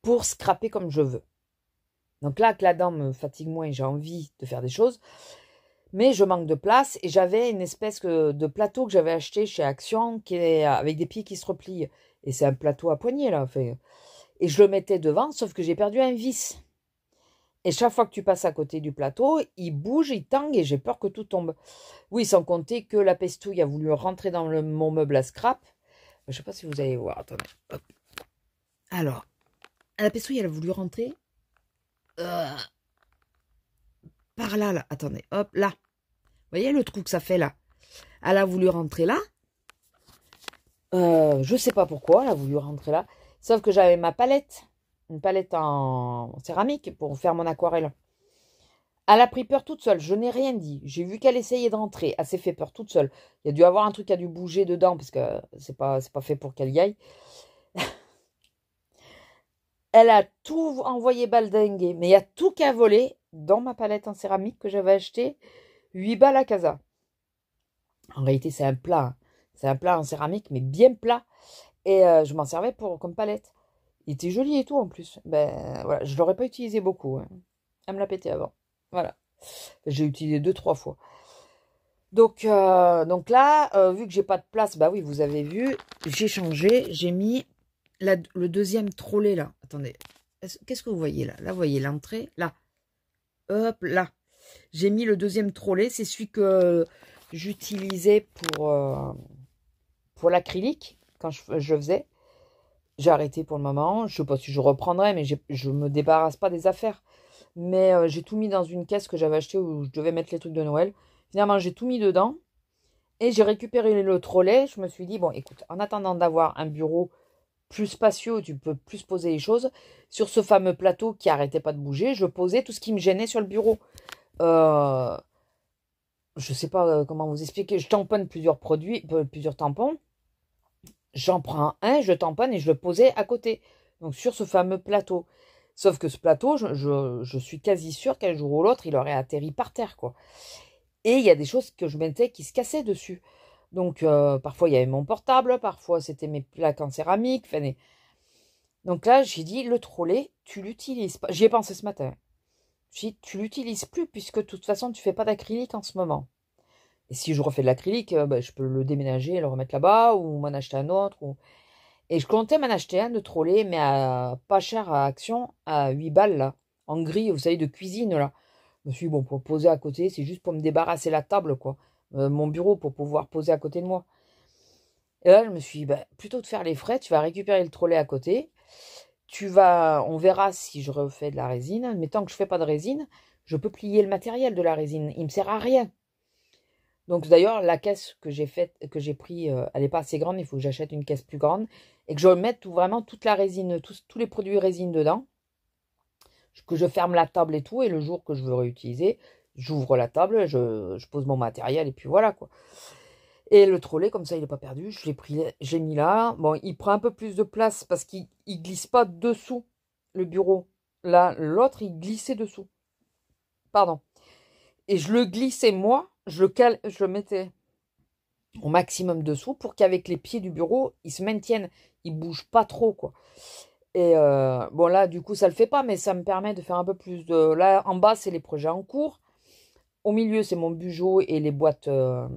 pour scraper comme je veux. Donc là, que la dent me fatigue moins et j'ai envie de faire des choses, mais je manque de place et j'avais une espèce de plateau que j'avais acheté chez Action qui est euh, avec des pieds qui se replient. Et c'est un plateau à poignée là. Fait. Et je le mettais devant, sauf que j'ai perdu un vis. Et chaque fois que tu passes à côté du plateau, il bouge, il tangue et j'ai peur que tout tombe. Oui, sans compter que la pestouille a voulu rentrer dans mon meuble à scrap. Je ne sais pas si vous allez voir. Attendez. Alors, la pestouille, elle a voulu rentrer. Euh, par là, là. Attendez, hop, là. Vous voyez le trou que ça fait là Elle a voulu rentrer là. Euh, je ne sais pas pourquoi elle a voulu rentrer là. Sauf que j'avais ma palette, une palette en céramique pour faire mon aquarelle. Elle a pris peur toute seule, je n'ai rien dit. J'ai vu qu'elle essayait de rentrer, elle s'est fait peur toute seule. Il y a dû avoir un truc qui a dû bouger dedans parce que c'est pas pas fait pour qu'elle y aille. (laughs) elle a tout envoyé baldinguer, mais il y a tout qu'à voler dans ma palette en céramique que j'avais acheté 8 balles à Casa. En réalité, c'est un plat. C'est un plat en céramique, mais bien plat. Et euh, je m'en servais pour, comme palette. Il était joli et tout en plus. Ben voilà, je l'aurais pas utilisé beaucoup. Hein. Elle me l'a pété avant. Voilà. J'ai utilisé deux, trois fois. Donc, euh, donc là, euh, vu que j'ai pas de place, bah oui, vous avez vu, j'ai changé, j'ai mis le deuxième trolley là. Attendez, qu'est-ce que vous voyez là Là, vous voyez l'entrée, là, Hop là. J'ai mis le deuxième trolley. C'est celui que j'utilisais pour, euh, pour l'acrylique quand je, faisais. J'ai arrêté pour le moment. Je ne sais pas si je reprendrai, mais je ne me débarrasse pas des affaires. Mais euh, j'ai tout mis dans une caisse que j'avais achetée où je devais mettre les trucs de Noël. Finalement, j'ai tout mis dedans. Et j'ai récupéré le trolley. Je me suis dit, bon, écoute, en attendant d'avoir un bureau plus spacieux, tu peux plus poser les choses. Sur ce fameux plateau qui arrêtait pas de bouger, je posais tout ce qui me gênait sur le bureau. Je euh, je sais pas euh, comment vous expliquer. Je tamponne plusieurs produits, euh, plusieurs tampons. J'en prends un, je tamponne et je le posais à côté. Donc sur ce fameux plateau. Sauf que ce plateau, je, je, suis quasi sûr qu'un jour ou l'autre, il aurait atterri par terre, quoi. Et il y a des choses que je mettais qui se cassaient dessus. Donc, euh, parfois, il y avait mon portable, parfois, c'était mes plaques en céramique. Donc là, j'ai dit, le trolley, tu l'utilises pas. J'y ai pensé ce matin. J'ai dit, tu l'utilises plus, puisque de toute façon, tu fais pas d'acrylique en ce moment. Et si je refais de l'acrylique, euh, ben, je peux le déménager et le remettre là-bas, ou m'en acheter un autre. Ou... Et je comptais m'en acheter un de trolley, mais pas cher à Action, à 8 balles, là, en gris, vous savez, de cuisine, là. Je me suis dit, bon, pour poser à côté, c'est juste pour me débarrasser la table, quoi. Euh, mon bureau pour pouvoir poser à côté de moi. Et là, je me suis dit, bah, plutôt de faire les frais, tu vas récupérer le trolley à côté. Tu vas, on verra si je refais de la résine. Mais tant que je fais pas de résine, je peux plier le matériel de la résine. Il me sert à rien. Donc d'ailleurs, la caisse que j'ai faite, que j'ai pris, euh, elle n'est pas assez grande. Il faut que j'achète une caisse plus grande et que je mette vraiment toute la résine, tous, tous les produits résine dedans. Que je ferme la table et tout. Et le jour que je veux réutiliser, J'ouvre la table, je, pose mon matériel et puis voilà quoi. Et le trolley, comme ça, il n'est pas perdu. Je l'ai pris, j'ai mis là. Bon, il prend un peu plus de place parce qu'il ne glisse pas dessous le bureau. Là, l'autre, il glissait dessous. Pardon. Et je le glissais moi, je le, je mettais au maximum dessous pour qu'avec les pieds du bureau, ils se maintiennent, ils bouge pas trop quoi. Et euh, bon là, du coup, ça ne le fait pas, mais ça me permet de faire un peu plus de. Là, en bas, c'est les projets en cours. Au milieu, c'est mon bugeot et les boîtes, euh,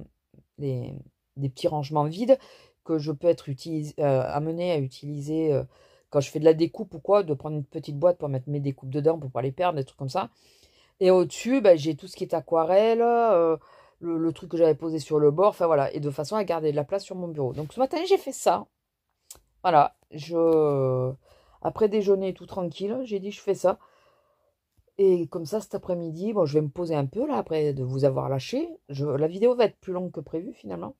les, des petits rangements vides que je peux être amenée euh, amené à utiliser euh, quand je fais de la découpe ou quoi, de prendre une petite boîte pour mettre mes découpes dedans pour pas les perdre, des trucs comme ça. Et au-dessus, bah, j'ai tout ce qui est aquarelle, le, le, truc que j'avais posé sur le bord, enfin voilà, et de façon à garder de la place sur mon bureau. Donc ce matin, j'ai fait ça. Voilà, je après déjeuner tout tranquille, j'ai dit je fais ça. Et comme ça, cet après-midi, bon, je vais me poser un peu là, après de vous avoir lâché. Je, la vidéo va être plus longue que prévu finalement.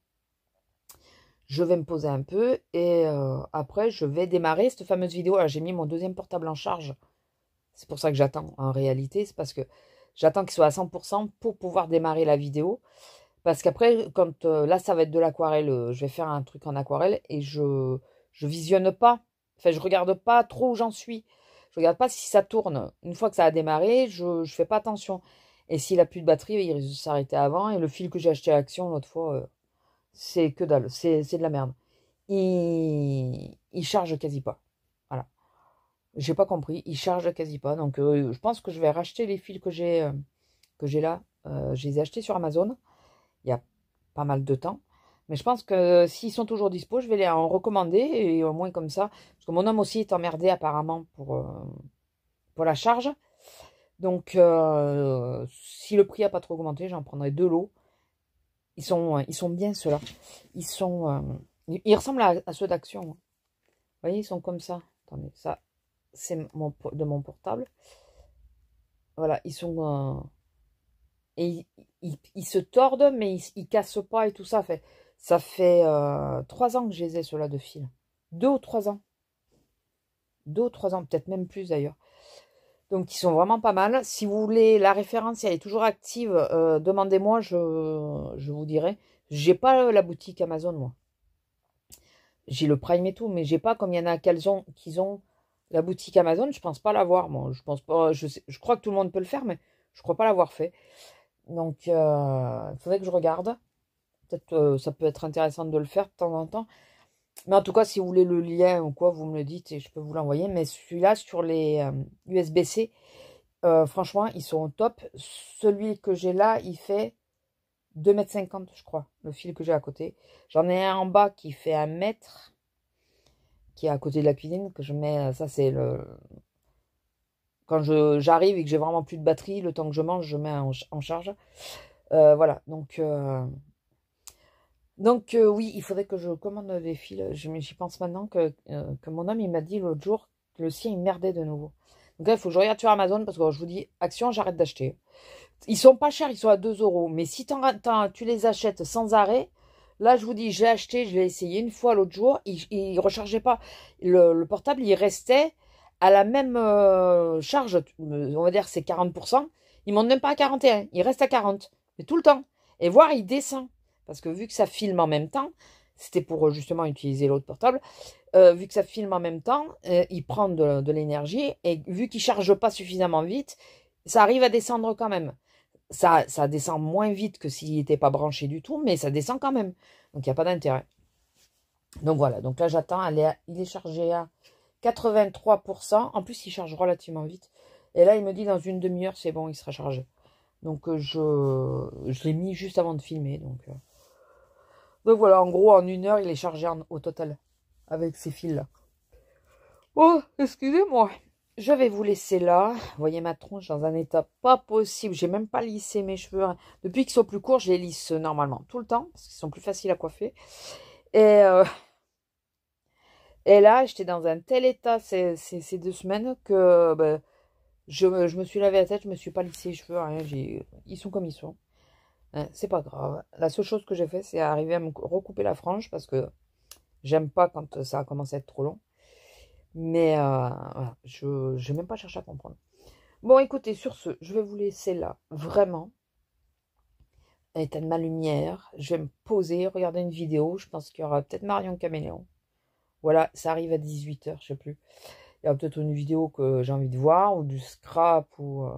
Je vais me poser un peu et euh, après, je vais démarrer cette fameuse vidéo. Ah, j'ai mis mon deuxième portable en charge. C'est pour ça que j'attends en réalité. C'est parce que j'attends qu'il soit à 100% pour pouvoir démarrer la vidéo. Parce qu'après, quand euh, là, ça va être de l'aquarelle, euh, je vais faire un truc en aquarelle et je, je visionne pas. Enfin, je regarde pas trop où j'en suis. Je regarde pas si ça tourne. Une fois que ça a démarré, je ne fais pas attention. Et s'il n'a plus de batterie, il risque de s'arrêter avant. Et le fil que j'ai acheté à Action l'autre fois, euh, c'est que dalle. C'est de la merde. Il, il charge quasi pas. Voilà. J'ai pas compris. Il charge quasi pas. Donc euh, je pense que je vais racheter les fils que j'ai euh, que j'ai là. je les ai achetés sur Amazon. Il y a pas mal de temps. Mais je pense que euh, s'ils sont toujours dispo, je vais les en recommander. Et au moins comme ça. Parce que mon homme aussi est emmerdé apparemment pour, euh, pour la charge. Donc euh, si le prix n'a pas trop augmenté, j'en prendrai deux lots. Ils sont, ils sont bien ceux-là. Ils sont. ils ressemblent à, ceux d'action. Hein. Vous voyez, ils sont comme ça. Attendez, ça, c'est de mon portable. Voilà, ils sont. et ils, se tordent, mais ils, ne cassent pas et tout ça. Fait, ça fait euh, trois ans que je les ai, ceux-là, de fil. Deux ou trois ans. Deux ou trois ans, peut-être même plus d'ailleurs. Donc, ils sont vraiment pas mal. Si vous voulez, la référence, elle est toujours active. Euh, demandez-moi, je, je, vous dirai. J'ai pas la boutique Amazon, moi. J'ai le Prime et tout, mais j'ai pas comme il y en a qu'ils ont, qu'ils ont la boutique Amazon. Je pense pas l'avoir, moi. Je pense pas. Je, je, crois que tout le monde peut le faire, mais je crois pas l'avoir fait. Donc, il euh, faudrait que je regarde. Peut-être euh, ça peut être intéressant de le faire de temps en temps. Mais en tout cas, si vous voulez le lien ou quoi, vous me le dites et je peux vous l'envoyer. Mais celui-là, sur les USB-C, euh, euh, franchement, ils sont au top. Celui que j'ai là, il fait 2,50 mètres, je crois, le fil que j'ai à côté. J'en ai un en bas qui fait 1 mètre, qui est à côté de la cuisine, que je mets, ça c'est le... Quand j'arrive et que j'ai vraiment plus de batterie, le temps que je mange, je mets en, charge. voilà, donc donc euh, oui, il faudrait que je commande des fils. J'y pense maintenant euh, que, mon homme, il m'a dit l'autre jour que le sien, il merdait de nouveau. Donc là, il faut que je regarde sur Amazon parce que je vous dis, action, j'arrête d'acheter. Ils sont pas chers, ils sont à 2 euros. Mais si tu les achètes sans arrêt, là, je vous dis, j'ai acheté, je l'ai essayé une fois l'autre jour. Il ne rechargeait pas. Le, portable, il restait à la même euh, charge. On va dire c'est 40%. Il monte même pas à 41, il reste à 40. Mais tout le temps. Et voir, il descend. Parce que vu que ça filme en même temps, c'était pour euh, justement utiliser l'autre portable, euh, vu que ça filme en même temps, euh, il prend de, l'énergie et vu qu'il ne charge pas suffisamment vite, ça arrive à descendre quand même. Ça, ça descend moins vite que s'il n'était pas branché du tout, mais ça descend quand même. Donc il n'y a pas d'intérêt. Donc voilà, donc là j'attends, il est chargé à 83%. En plus, il charge relativement vite. Et là, il me dit dans une demi-heure, c'est bon, il sera chargé. Donc je, je l'ai mis juste avant de filmer. Donc donc voilà, en gros, en une heure, il est chargé au total avec ces fils-là. Oh, excusez-moi. Je vais vous laisser là. Vous voyez ma tronche dans un état pas possible. J'ai même pas lissé mes cheveux. Hein. Depuis qu'ils sont plus courts, je les lisse euh, normalement tout le temps parce qu'ils sont plus faciles à coiffer. Et, euh, et là, j'étais dans un tel état ces, deux semaines que ben, je, je, me suis lavé la tête, je me suis pas lissé les cheveux. Hein. Ils sont comme ils sont. Euh, c'est pas grave. La seule chose que j'ai fait, c'est arriver à me recouper la frange parce que j'aime pas quand ça a commencé à être trop long. Mais euh, voilà, je n'ai même pas cherché à comprendre. Bon, écoutez, sur ce, je vais vous laisser là, vraiment. Éteindre ma lumière, je vais me poser, regarder une vidéo. Je pense qu'il y aura peut-être Marion Caméléon. Voilà, ça arrive à 18h, je sais plus. Il y aura peut-être une vidéo que j'ai envie de voir, ou du scrap, ou... Euh.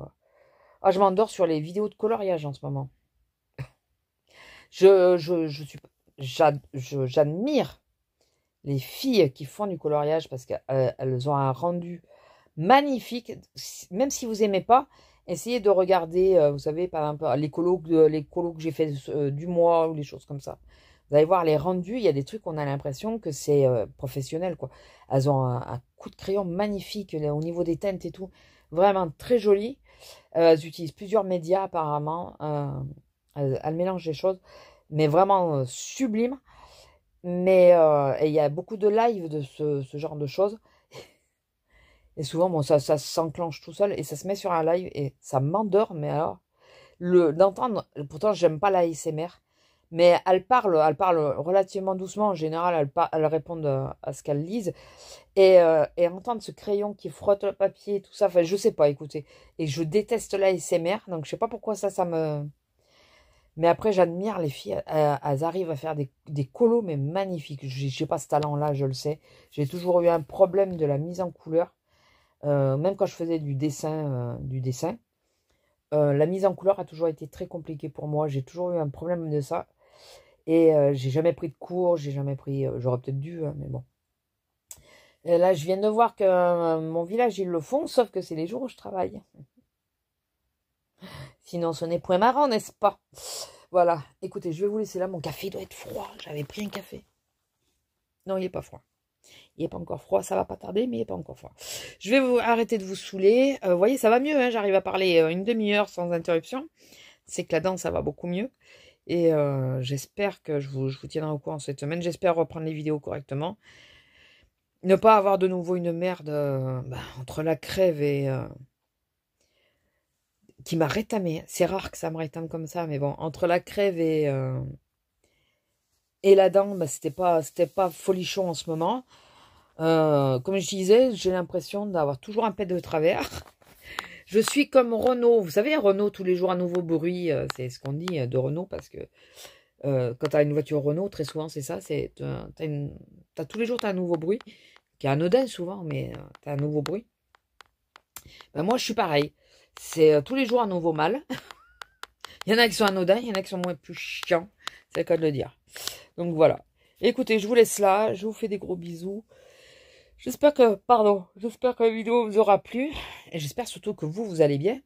Ah, je m'endors sur les vidéos de coloriage en ce moment. Je, je, je suis, j'admire les filles qui font du coloriage parce qu'elles euh, ont un rendu magnifique. Même si vous aimez pas, essayez de regarder, euh, vous savez, par exemple, les colos que j'ai fait euh, du mois ou les choses comme ça. Vous allez voir les rendus, il y a des trucs on a l'impression que c'est professionnel quoi. Elles ont un, coup de crayon magnifique au niveau des teintes et tout, vraiment très joli. elles utilisent plusieurs médias apparemment. Elle, mélange des choses, mais vraiment euh, sublime. Mais euh, il y a beaucoup de live de ce, genre de choses. (laughs) Et souvent, bon, ça, s'enclenche tout seul et ça se met sur un live et ça m'endort. Mais alors, le d'entendre, pourtant, j'aime pas la mais elle parle, elle parle relativement doucement. En général, elle, répond euh, à ce qu'elle lise. Et, et, entendre ce crayon qui frotte le papier, et tout ça, enfin, je sais pas, écoutez. Et je déteste la donc je sais pas pourquoi ça, ça me. Mais après, j'admire les filles. Elles arrivent à faire des, colos, mais magnifiques. Je n'ai pas ce talent-là, je le sais. J'ai toujours eu un problème de la mise en couleur. Euh, même quand je faisais du dessin, euh, du dessin euh, la mise en couleur a toujours été très compliquée pour moi. J'ai toujours eu un problème de ça. Et j'ai jamais pris de cours. J'ai jamais pris. J'aurais peut-être dû, hein, mais bon. là, je viens de voir que mon village, ils le font, sauf que c'est les jours où je travaille. Sinon, ce n'est point marrant, n'est-ce pas Voilà. Écoutez, je vais vous laisser là. Mon café doit être froid. J'avais pris un café. Non, il n'est pas froid. Il n'est pas encore froid, ça va pas tarder, mais il n'est pas encore froid. Je vais vous arrêter de vous saouler. Vous euh, voyez, ça va mieux, hein. j'arrive à parler euh, une demi-heure sans interruption. C'est que la danse, ça va beaucoup mieux. Et euh, j'espère que je vous, tiendrai au courant cette semaine. J'espère reprendre les vidéos correctement. Ne pas avoir de nouveau une merde bah, entre la crève et, qui m'a rétamé. C'est rare que ça me rétame comme ça, mais bon, entre la crève et, euh, et la dent, bah, c'était pas, pas folichon en ce moment. Euh, comme je disais, j'ai l'impression d'avoir toujours un pet de travers. (laughs) Je suis comme Renault. Vous savez, Renault, tous les jours, un nouveau bruit. Euh, c'est ce qu'on dit de Renault parce que quand tu as une voiture Renault, très souvent, c'est ça. c'est tous les jours, tu as un nouveau bruit qui est anodin souvent, mais tu as un nouveau bruit. Ben, moi, je suis pareil. C'est euh, tous les jours un nouveau mal. (laughs) il y en a qui sont anodins, il y en a qui sont moins plus chiants. C'est le cas de le dire. Donc voilà. Écoutez, je vous laisse là. Je vous fais des gros bisous. J'espère que, pardon, j'espère que la vidéo vous aura plu. Et j'espère surtout que vous, vous allez bien.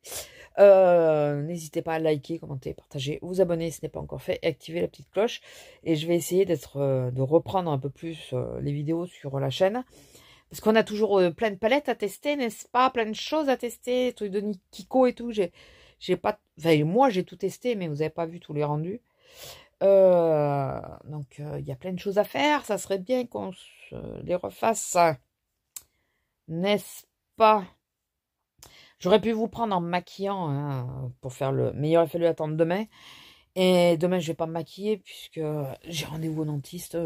Euh, n'hésitez pas à liker, commenter, partager, vous abonner si ce n'est pas encore fait, et activer la petite cloche. Et je vais essayer d'être, euh, de reprendre un peu plus les vidéos sur la chaîne. Parce qu'on a toujours euh, plein de palettes à tester, n'est-ce pas Plein de choses à tester, trucs de Kiko et tout. J'ai pas. moi, j'ai tout testé, mais vous n'avez pas vu tous les rendus. Euh, donc, euh, il y a plein de choses à faire. Ça serait bien qu'on les refasse. N'est-ce pas J'aurais pu vous prendre en maquillant hein, pour faire le. Mais il aurait fallu attendre demain. Et demain, je ne vais pas me maquiller puisque j'ai rendez-vous au dentiste.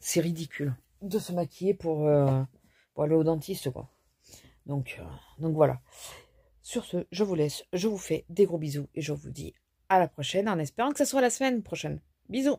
C'est ridicule de se maquiller pour, euh, pour aller au dentiste, quoi. Donc, euh, donc voilà. Sur ce, je vous laisse, je vous fais des gros bisous et je vous dis à la prochaine en espérant que ce soit la semaine prochaine. Bisous